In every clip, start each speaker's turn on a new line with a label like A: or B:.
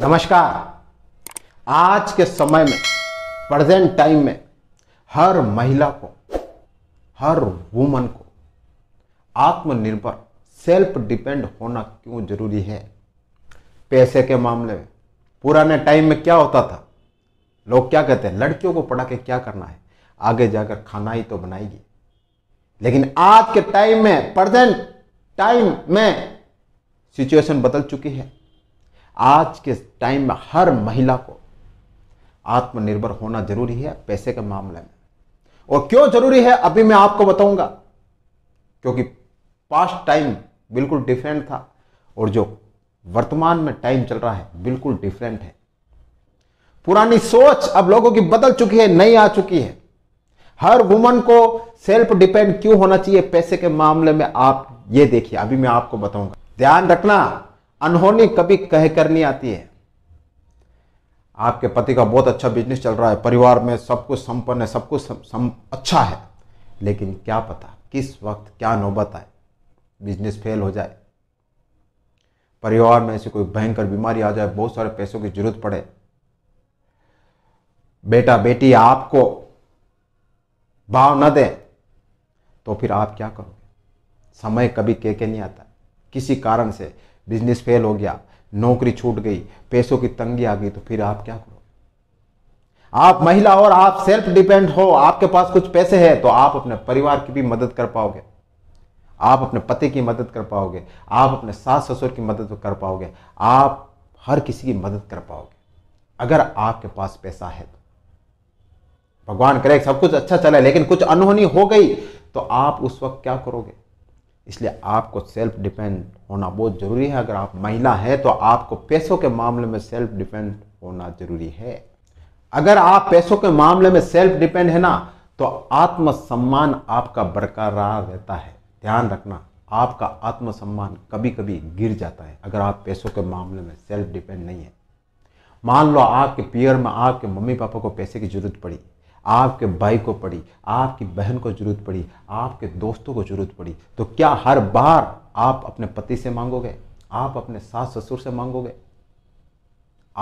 A: नमस्कार आज के समय में प्रेजेंट टाइम में हर महिला को हर वुमन को आत्मनिर्भर सेल्फ डिपेंड होना क्यों जरूरी है पैसे के मामले में पुराने टाइम में क्या होता था लोग क्या कहते हैं लड़कियों को पढ़ा के क्या करना है आगे जाकर खाना ही तो बनाएगी लेकिन आज के टाइम में प्रेजेंट टाइम में सिचुएशन बदल चुकी है आज के टाइम में हर महिला को आत्मनिर्भर होना जरूरी है पैसे के मामले में और क्यों जरूरी है अभी मैं आपको बताऊंगा क्योंकि पास्ट टाइम बिल्कुल डिफरेंट था और जो वर्तमान में टाइम चल रहा है बिल्कुल डिफरेंट है पुरानी सोच अब लोगों की बदल चुकी है नई आ चुकी है हर वुमन को सेल्फ डिपेंड क्यों होना चाहिए पैसे के मामले में आप ये देखिए अभी मैं आपको बताऊंगा ध्यान रखना अनहोनी कभी कह कर नहीं आती है आपके पति का बहुत अच्छा बिजनेस चल रहा है परिवार में सब कुछ संपन्न है सब कुछ सम, सम, अच्छा है लेकिन क्या पता किस वक्त क्या नौबत आए बिजनेस फेल हो जाए परिवार में ऐसी कोई भयंकर बीमारी आ जाए बहुत सारे पैसों की जरूरत पड़े बेटा बेटी आपको भाव न दें तो फिर आप क्या करोगे समय कभी के के नहीं आता किसी कारण से बिजनेस फेल हो गया नौकरी छूट गई पैसों की तंगी आ गई तो फिर आप क्या करो आप महिला और आप सेल्फ डिपेंड हो आपके पास कुछ पैसे हैं तो आप अपने परिवार की भी मदद कर पाओगे आप अपने पति की मदद कर पाओगे आप अपने सास ससुर की मदद कर पाओगे आप हर किसी की मदद कर पाओगे अगर आपके पास पैसा है तो भगवान करे सब कुछ अच्छा चला लेकिन कुछ अनहोनी हो गई तो आप उस वक्त क्या करोगे इसलिए आपको सेल्फ डिपेंड होना बहुत ज़रूरी है अगर आप महिला हैं तो आपको पैसों के मामले में सेल्फ डिपेंड होना ज़रूरी है अगर आप पैसों के मामले में सेल्फ डिपेंड है ना तो आत्मसम्मान आपका बरकरार रहता है ध्यान रखना आपका आत्मसम्मान कभी कभी गिर जाता है अगर आप पैसों के मामले में सेल्फ डिपेंड नहीं है मान लो आपके पियर में आपके मम्मी पापा को पैसे की जरूरत पड़ी आपके भाई को पड़ी आपकी बहन को जरूरत पड़ी आपके दोस्तों को जरूरत पड़ी तो क्या हर बार आप अपने पति से मांगोगे आप अपने सास ससुर से मांगोगे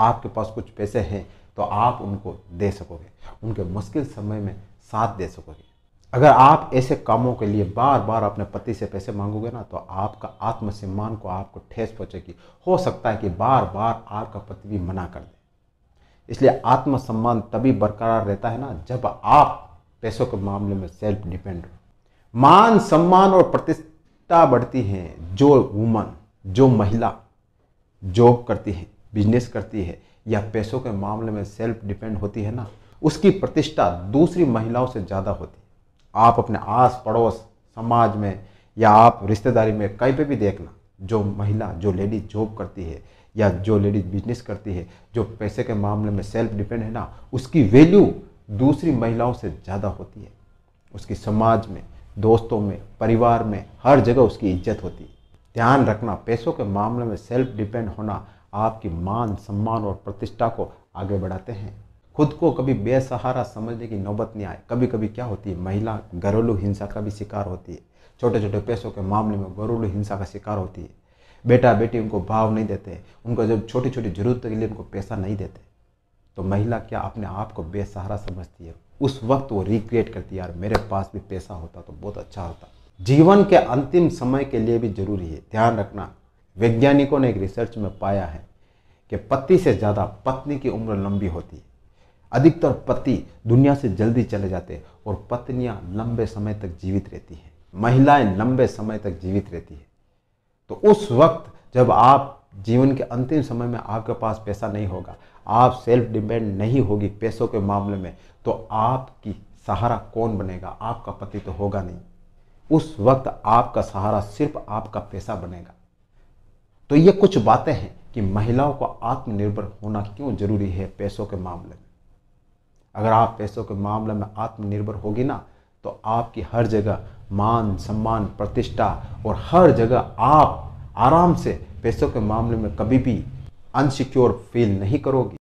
A: आपके पास कुछ पैसे हैं तो आप उनको दे सकोगे उनके मुश्किल समय में साथ दे सकोगे अगर आप ऐसे कामों के लिए बार बार अपने पति से पैसे मांगोगे ना तो आपका आत्मसम्मान को आपको ठेस पहुँचेगी हो सकता है कि बार बार आपका पति भी मना कर दे इसलिए आत्मसम्मान तभी बरकरार रहता है ना जब आप पैसों के मामले में सेल्फ डिपेंड हो मान सम्मान और प्रतिष्ठा बढ़ती है जो वुमन जो महिला जॉब करती है बिजनेस करती है या पैसों के मामले में सेल्फ डिपेंड होती है ना उसकी प्रतिष्ठा दूसरी महिलाओं से ज़्यादा होती है आप अपने आस पड़ोस समाज में या आप रिश्तेदारी में कहीं पे भी देखना जो महिला जो लेडी जॉब करती है या जो लेडीज़ बिजनेस करती है जो पैसे के मामले में सेल्फ डिपेंड है ना उसकी वैल्यू दूसरी महिलाओं से ज़्यादा होती है उसकी समाज में दोस्तों में परिवार में हर जगह उसकी इज्जत होती है ध्यान रखना पैसों के मामले में सेल्फ डिपेंड होना आपकी मान सम्मान और प्रतिष्ठा को आगे बढ़ाते हैं खुद को कभी बेसहारा समझने की नौबत नहीं आए कभी कभी क्या होती है महिला घरेलू हिंसा का भी शिकार होती है छोटे छोटे पैसों के मामले में घरेलू हिंसा का शिकार होती है बेटा बेटी उनको भाव नहीं देते उनको जब छोटी छोटी ज़रूरतों के लिए उनको पैसा नहीं देते तो महिला क्या अपने आप को बेसहारा समझती है उस वक्त वो रिक्रिएट करती है यार मेरे पास भी पैसा होता तो बहुत अच्छा होता जीवन के अंतिम समय के लिए भी जरूरी है ध्यान रखना वैज्ञानिकों ने एक रिसर्च में पाया है कि पति से ज़्यादा पत्नी की उम्र लंबी होती है अधिकतर पति दुनिया से जल्दी चले जाते हैं और पत्नियां लंबे समय तक जीवित रहती हैं महिलाएं लंबे समय तक जीवित रहती हैं तो उस वक्त जब आप जीवन के अंतिम समय में आपके पास पैसा नहीं होगा आप सेल्फ डिपेंड नहीं होगी पैसों के मामले में तो आपकी सहारा कौन बनेगा आपका पति तो होगा नहीं उस वक्त आपका सहारा सिर्फ आपका पैसा बनेगा तो ये कुछ बातें हैं कि महिलाओं को आत्मनिर्भर होना क्यों जरूरी है पैसों के मामले में अगर आप पैसों के मामले में आत्मनिर्भर होगी ना तो आपकी हर जगह मान सम्मान प्रतिष्ठा और हर जगह आप आराम से पैसों के मामले में कभी भी अनसिक्योर फील नहीं करोगे